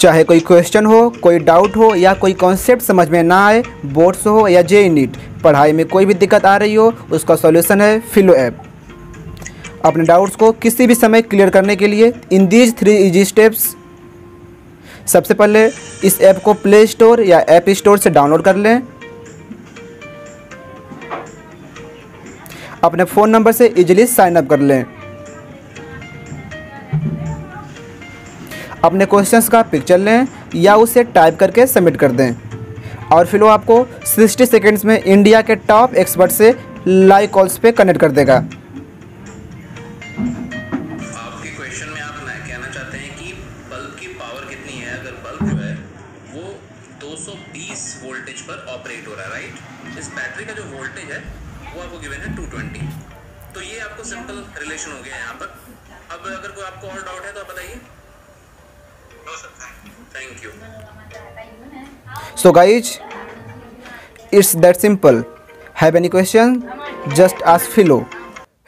चाहे कोई क्वेश्चन हो कोई डाउट हो या कोई कॉन्सेप्ट समझ में ना आए बोर्ड्स हो या जे नीट पढ़ाई में कोई भी दिक्कत आ रही हो उसका सॉल्यूशन है फिलो ऐप अपने डाउट्स को किसी भी समय क्लियर करने के लिए in these three easy steps सबसे पहले इस ऐप को प्ले स्टोर या ऐप स्टोर से डाउनलोड कर लें अपने फ़ोन नंबर से इजीली साइन अप कर लें अपने क्वेश्चंस का पिक्चर लें या उसे टाइप करके सबमिट कर दें और फिर वो आपको 60 सेकेंड्स में इंडिया के टॉप एक्सपर्ट से लाइव कॉल्स पे कनेक्ट कर देगा हो रहा है तो ये आपको सिंपल रिलेशन हो गया यहाँ पर अब अगर कोई आपको और डाउट है तो आप बताइए thank you so guys it's that simple have any question just ask Filo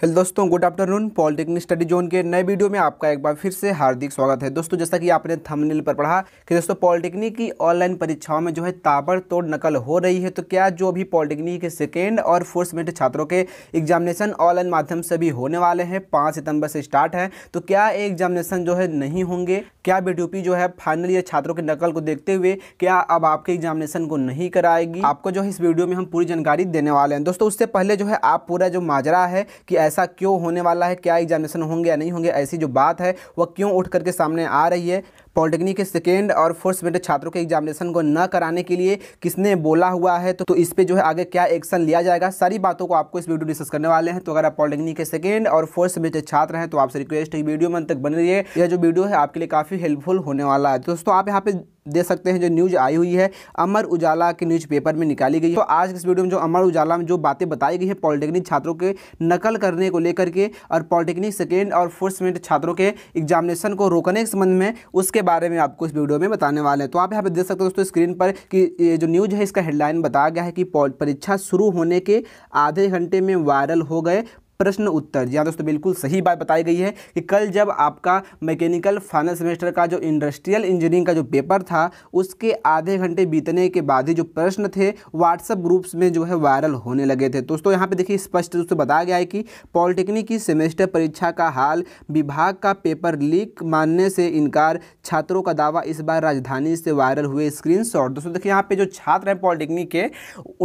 hello दोस्तों good afternoon polytechnic study zone के नए वीडियो में आपका एक बार फिर से हार्दिक स्वागत है दोस्तों जैसा कि आपने थंबनेल पर पढ़ा कि दोस्तों पॉलिटेक्निक की ऑनलाइन परीक्षाओं में जो है ताबड़तोड़ नकल हो रही है तो क्या जो भी पॉलिटेक्निक के सेकेंड और फोर्थ सेमेस्टर छात्रों के एग्जामिनेशन ऑनलाइन माध्यम से भी होने वाले हैं पाँच सितंबर से स्टार्ट है तो क्या एग्जामिनेशन जो है नहीं होंगे क्या बी जो है फाइनल ईयर छात्रों की नकल को देखते हुए क्या अब आपके एग्जामिनेशन को नहीं कराएगी आपको जो है इस वीडियो में हम पूरी जानकारी देने वाले हैं दोस्तों उससे पहले जो है आप पूरा जो माजरा है कि ऐसा क्यों होने वाला है क्या एग्जामिनेशन होंगे या नहीं होंगे ऐसी जो बात है वह क्यों उठ करके सामने आ रही है पॉलिटेक्निक के सेकेंड और फोर्थ मेरिट छात्रों के एग्जामिनेशन को न कराने के लिए किसने बोला हुआ है तो, तो इस पर जो है आगे क्या एक्शन लिया जाएगा सारी बातों को आपको इस वीडियो डिस्कस करने वाले हैं तो अगर आप पॉलिटेक्निक के सेकेंड और फोर्थ मेरिट छात्र हैं तो आपसे रिक्वेस्ट है वीडियो मन तक बन रही है यह जो वीडियो है आपके लिए काफ़ी हेल्पफुल होने वाला है दोस्तों आप यहाँ पे दे सकते हैं जो न्यूज़ आई हुई है अमर उजाला के न्यूज़ पेपर में निकाली गई है तो आज इस वीडियो में जो अमर उजाला में जो बातें बताई गई है पॉलिटेक्निक छात्रों के नकल करने को लेकर के और पॉलिटेक्निक सेकेंड और फोर्थ मेरिट छात्रों के एग्जामिनेशन को रोकने के संबंध में उसके बारे में आपको इस वीडियो में बताने वाले हैं तो आप यहाँ पे देख सकते हो दोस्तों स्क्रीन पर कि जो न्यूज़ है इसका हेडलाइन बताया गया है कि परीक्षा शुरू होने के आधे घंटे में वायरल हो गए प्रश्न उत्तर जी हाँ दोस्तों बिल्कुल सही बात बताई गई है कि कल जब आपका मैकेनिकल फाइनल सेमेस्टर का जो इंडस्ट्रियल इंजीनियरिंग का जो पेपर था उसके आधे घंटे बीतने के बाद ही जो प्रश्न थे व्हाट्सअप ग्रुप्स में जो है वायरल होने लगे थे दोस्तों यहाँ पर देखिए स्पष्ट रूप से बताया गया है कि पॉलिटेक्निक की सेमेस्टर परीक्षा का हाल विभाग का पेपर लीक मानने से इनकार छात्रों का दावा इस बार राजधानी से वायरल हुए स्क्रीन दोस्तों देखिए यहाँ पे जो छात्र हैं पॉलिटेक्निक के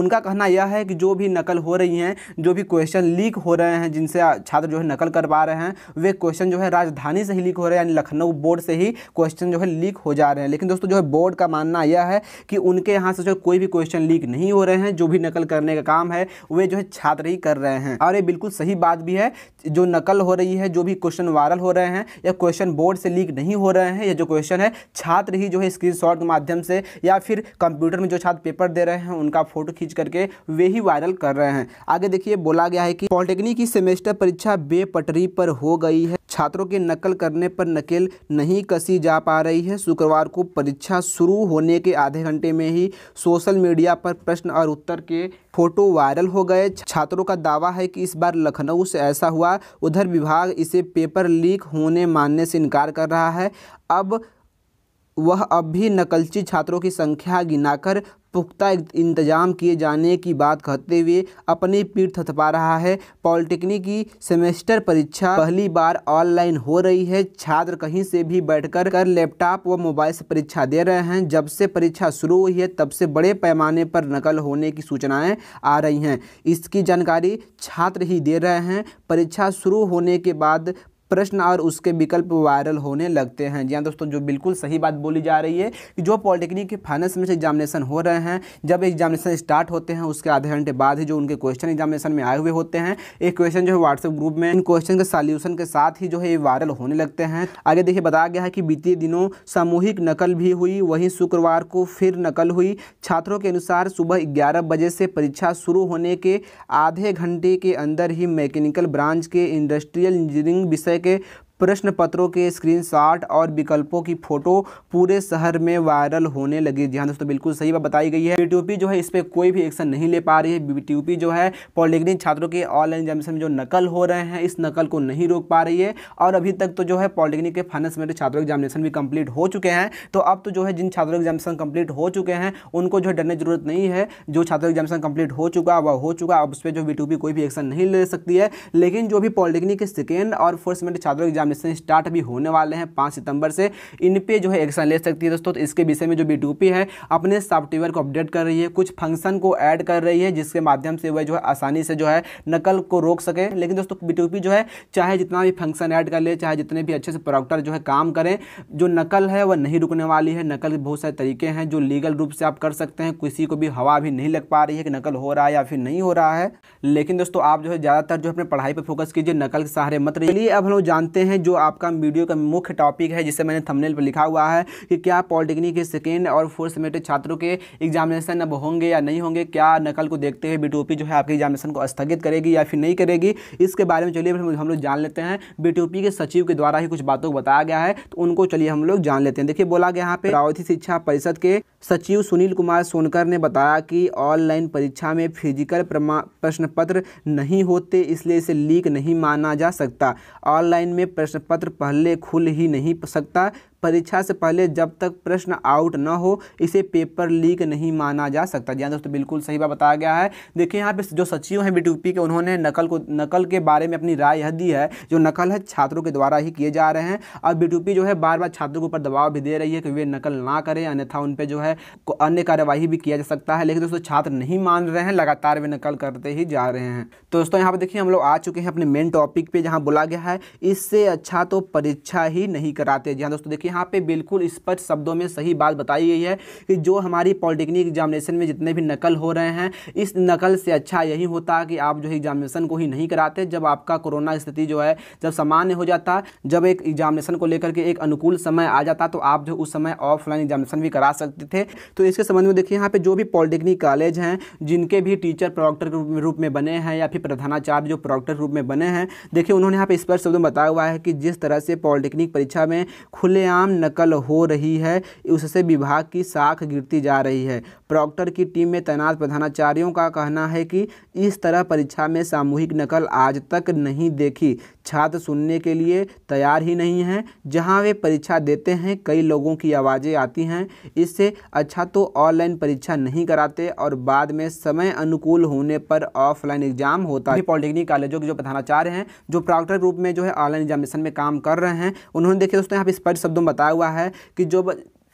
उनका कहना यह है कि जो भी नकल हो रही हैं जो भी क्वेश्चन लीक हो रहे हैं हैं जिनसे छात्र जो है नकल कर पा रहे हैं वे क्वेश्चन जो है राजधानी से ही लीक हो रहे हैं यानी लखनऊ बोर्ड से ही क्वेश्चन जो है लीक हो जा रहे हैं लेकिन दोस्तों जो है बोर्ड का मानना यह है कि उनके यहाँ से जो कोई भी क्वेश्चन लीक नहीं हो रहे हैं जो भी नकल करने का काम है वे जो है छात्र ही कर रहे हैं और ये बिल्कुल सही बात भी है जो नकल हो रही है जो भी क्वेश्चन वायरल हो रहे हैं या क्वेश्चन बोर्ड से लीक नहीं हो रहे हैं या जो क्वेश्चन है छात्र ही जो है स्क्रीन के माध्यम से या फिर कंप्यूटर में जो छात्र पेपर दे रहे हैं उनका फोटो खींच करके वे ही वायरल कर रहे हैं आगे देखिए बोला गया है कि पॉलिटेक्निक की सेमेस्टर परीक्षा बेपटरी पर हो गई है छात्रों के नकल करने पर नकेल नहीं कसी जा पा रही है शुक्रवार को परीक्षा शुरू होने के आधे घंटे में ही सोशल मीडिया पर प्रश्न और उत्तर के फोटो वायरल हो गए छात्रों का दावा है कि इस बार लखनऊ से ऐसा हुआ उधर विभाग इसे पेपर लीक होने मानने से इनकार कर रहा है अब वह अब भी नकलची छात्रों की संख्या गिनाकर पुख्ता इंतजाम किए जाने की बात कहते हुए अपनी पीठ थथपा रहा है पॉलिटेक्निक की सेमेस्टर परीक्षा पहली बार ऑनलाइन हो रही है छात्र कहीं से भी बैठकर कर लैपटॉप व मोबाइल से परीक्षा दे रहे हैं जब से परीक्षा शुरू हुई है तब से बड़े पैमाने पर नकल होने की सूचनाएं आ रही हैं इसकी जानकारी छात्र ही दे रहे हैं परीक्षा शुरू होने के बाद प्रश्न और उसके विकल्प वायरल होने लगते हैं जी हाँ दोस्तों जो बिल्कुल सही बात बोली जा रही है कि जो पॉलिटेक्निक के फाइनल सेमेस्टर एग्जामिनेशन हो रहे हैं जब एग्जामिनेशन स्टार्ट होते हैं उसके आधे घंटे बाद ही जो उनके क्वेश्चन एग्जामिनेशन में आए हुए होते हैं एक क्वेश्चन जो है व्हाट्सएप ग्रुप में इन क्वेश्चन के सॉल्यूशन के साथ ही जो है ये वायरल होने लगते हैं आगे देखिए बताया गया है कि बीते दिनों सामूहिक नकल भी हुई वहीं शुक्रवार को फिर नकल हुई छात्रों के अनुसार सुबह ग्यारह बजे से परीक्षा शुरू होने के आधे घंटे के अंदर ही मैकेनिकल ब्रांच के इंडस्ट्रियल इंजीनियरिंग विषय है कि प्रश्न पत्रों के स्क्रीनशॉट और विकल्पों की फ़ोटो पूरे शहर में वायरल होने लगी जी हाँ दोस्तों बिल्कुल सही बात बताई गई है बी जो है इस पर कोई भी एक्शन नहीं ले पा रही है बी जो है पॉलिटेक्निक छात्रों के ऑनलाइन एग्जामिनेशन में जो नकल हो रहे हैं इस नकल को नहीं रोक पा रही है और अभी तक तो जो है पॉलिटेक्निक के फाइनेंस मेरे छात्रों एग्जामिनेशन भी कंप्लीट हो चुके हैं तो अब तो जो है जिन छात्रों एग्जामिनेशन कंप्लीट हो चुके हैं उनको जो है डरने जरूरत नहीं है जो छात्रों एग्जामिनेशन कंप्लीट हो चुका वह हो चुका अब उस पर जो बी कोई भी एक्शन नहीं ले सकती है लेकिन जो भी पॉलिटेक्निक के सेकेंड और फोर्थ मेरे छात्रों एग्जाम एग्जामिनेशन स्टार्ट भी होने वाले हैं पाँच सितंबर से इन पे जो है एक्शन ले सकती है दोस्तों तो इसके विषय में जो बी है अपने सॉफ्टवेयर को अपडेट कर रही है कुछ फंक्शन को ऐड कर रही है जिसके माध्यम से वह जो है आसानी से जो है नकल को रोक सके लेकिन दोस्तों बी जो है चाहे जितना भी फंक्शन ऐड कर ले चाहे जितने भी अच्छे से प्रोडक्टर जो है काम करें जो नकल है वह नहीं रुकने वाली है नकल के बहुत सारे तरीके हैं जो लीगल रूप से आप कर सकते हैं किसी को भी हवा भी नहीं लग पा रही है कि नकल हो रहा है या फिर नहीं हो रहा है लेकिन दोस्तों आप जो है ज़्यादातर जो अपने पढ़ाई पर फोकस कीजिए नकल के सहारे मत रहिए अब हम लोग जानते हैं हैं जो आपका वीडियो का मुख्य टॉपिक है जिसे मैंने थंबनेल पर लिखा हुआ है कि क्या पॉलिटेक्निक के सेकेंड और फोर्थ सेमेस्टर छात्रों के एग्जामिनेशन अब होंगे या नहीं होंगे क्या नकल को देखते हुए बी जो है आपके एग्जामिनेशन को स्थगित करेगी या फिर नहीं करेगी इसके बारे में चलिए हम लोग जान लेते हैं बी के सचिव के द्वारा ही कुछ बातों को बताया गया है तो उनको चलिए हम लोग जान लेते हैं देखिए बोला गया यहाँ पे रावती शिक्षा परिषद के सचिव सुनील कुमार सोनकर ने बताया कि ऑनलाइन परीक्षा में फिजिकल प्रश्न पत्र नहीं होते इसलिए इसे लीक नहीं माना जा सकता ऑनलाइन में प्रश्न पत्र पहले खुल ही नहीं सकता परीक्षा से पहले जब तक प्रश्न आउट न हो इसे पेपर लीक नहीं माना जा सकता जी हाँ दोस्तों बिल्कुल सही बात बताया गया है देखिए यहाँ पे जो सचिव हैं बी के उन्होंने नकल को नकल के बारे में अपनी राय यह दी है जो नकल है छात्रों के द्वारा ही किए जा रहे हैं और बी जो है बार बार छात्रों के ऊपर दबाव भी दे रही है कि वे नकल ना करें अन्यथा उन पर जो है अन्य कार्यवाही भी किया जा सकता है लेकिन दोस्तों छात्र नहीं मान रहे हैं लगातार वे नकल करते ही जा रहे हैं तो दोस्तों यहाँ पर देखिए हम लोग आ चुके हैं अपने मेन टॉपिक पे जहाँ बोला गया है इससे अच्छा तो परीक्षा ही नहीं कराते जी हाँ दोस्तों देखिए यहाँ पे बिल्कुल स्पष्ट शब्दों में सही बात बताई गई है कि जो हमारी पॉलिटेक्निक एग्जामिनेशन में जितने भी नकल हो रहे हैं इस नकल से अच्छा यही होता कि आप जो है एग्जामिनेशन को ही नहीं कराते जब आपका कोरोना स्थिति जो है जब सामान्य हो जाता जब एक एग्जामिनेशन को लेकर के एक अनुकूल समय आ जाता तो आप जो उस समय ऑफलाइन एग्जामिनेशन भी करा सकते थे तो इसके संबंध में देखिए यहाँ पे जो भी पॉलिटेक्निक कॉलेज हैं जिनके भी टीचर प्रोडक्टर रूप में बने हैं या फिर प्रधानाचार्य जो प्रोडक्टर रूप में बने हैं देखिए उन्होंने यहाँ पर स्पष्ट शब्द में बताया हुआ है कि जिस तरह से पॉलिटेक्निक परीक्षा में खुलेआम नाम नकल हो रही है उससे विभाग की साख गिरती जा रही है प्रॉक्टर की टीम में तैनात प्रधानाचार्यों का कहना है कि इस तरह परीक्षा में सामूहिक नकल आज तक नहीं देखी छात्र सुनने के लिए तैयार ही नहीं हैं जहां वे परीक्षा देते हैं कई लोगों की आवाज़ें आती हैं इससे अच्छा तो ऑनलाइन परीक्षा नहीं कराते और बाद में समय अनुकूल होने पर ऑफलाइन एग्जाम होता है पॉलिटेक्निक कॉलेजों के जो प्रधानाचार्य हैं जो प्रॉक्टर रूप में जो है ऑनलाइन एग्जामिनेशन में काम कर रहे हैं उन्होंने देखिए दोस्तों यहाँ पर स्पष्ट शब्दों में बताया हुआ है कि जो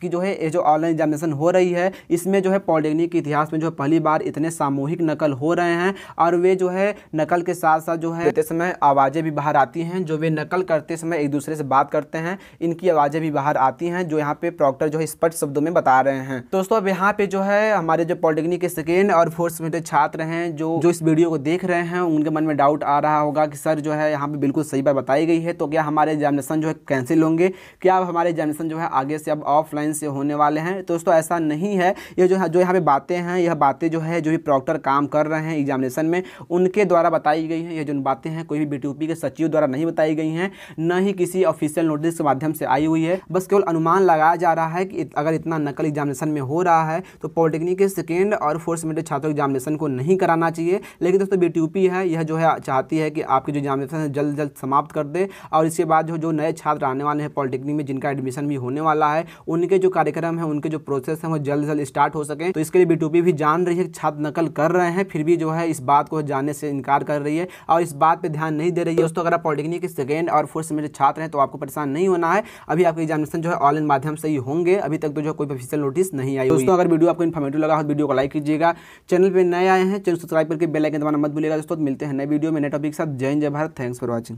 कि जो है ये जो ऑनलाइन एग्जामिनेशन हो रही है इसमें जो है पॉलिटेक्निक के इतिहास में जो है पहली बार इतने सामूहिक नकल हो रहे हैं और वे जो है नकल के साथ साथ जो है इतने समय आवाज़ें भी बाहर आती हैं जो वे नकल करते समय एक दूसरे से बात करते हैं इनकी आवाज़ें भी बाहर आती हैं जो यहाँ पे प्रॉक्टर जो है स्पष्ट शब्दों में बता रहे हैं दोस्तों अब यहाँ पे जो है हमारे जो पॉलिटेक्निक के सेकेंड और फोर्थ सेमेस्टर छात्र हैं जो जो इस वीडियो को देख रहे हैं उनके मन में डाउट आ रहा होगा कि सर जो है यहाँ पे बिल्कुल सही बात बताई गई है तो क्या हमारे एग्जामिनेशन जो है कैंसिल होंगे क्या अब हमारे एग्जामिनेशन जो है आगे से अब ऑफलाइन एक्सपेरिमेंट से होने वाले हैं तो दोस्तों ऐसा नहीं है ये जो जो यहाँ पे बातें हैं यह बातें जो है जो भी प्रॉक्टर काम कर रहे हैं एग्जामिनेशन में उनके द्वारा बताई गई हैं ये जो बातें हैं कोई भी बी के सचिव द्वारा नहीं बताई गई हैं न ही किसी ऑफिशियल नोटिस के माध्यम से आई हुई है बस केवल अनुमान लगाया जा रहा है कि अगर इतना नकल एग्जामिनेशन में हो रहा है तो पॉलिटेक्निक के सेकेंड और फोर्थ सेमेस्टर छात्रों एग्जामिनेशन को नहीं कराना चाहिए लेकिन दोस्तों बी है यह जो है चाहती है कि आपके जो एग्जामिनेशन है जल्द जल्द समाप्त कर दे और इसके बाद जो जो नए छात्र आने वाले हैं पॉलिटेक्निक में जिनका एडमिशन भी होने वाला है उनके जो कार्यक्रम है उनके जो प्रोसेस है वो जल्द जल्द स्टार्ट हो सके तो इसके लिए बीटूपी भी जान रही है छात्र नकल कर रहे हैं फिर भी जो है इस बात को जानने से इनकार कर रही है और इस बात पर ध्यान नहीं दे रही है दोस्तों अगर आप पॉलिटेक्निक सेकेंड और फोर्थ सेमेस्टर छात्र हैं तो आपको परेशान नहीं होना है अभी आपके एग्जामिनेशन जो है ऑनलाइन माध्यम से ही होंगे अभी तक तो जो कोई ऑफिशियल नोटिस नहीं आई दोस्तों अगर वीडियो आपको इन्फॉर्मेटिव लगा हो तो वीडियो को लाइक कीजिएगा चैनल पर नए आए हैं चैनल सब्सक्राइब करके बेलाइकन दबाना मत भूलिएगा दोस्तों मिलते हैं नए वीडियो में नए टॉपिक के साथ जय जय भारत थैंक्स फॉर वॉचिंग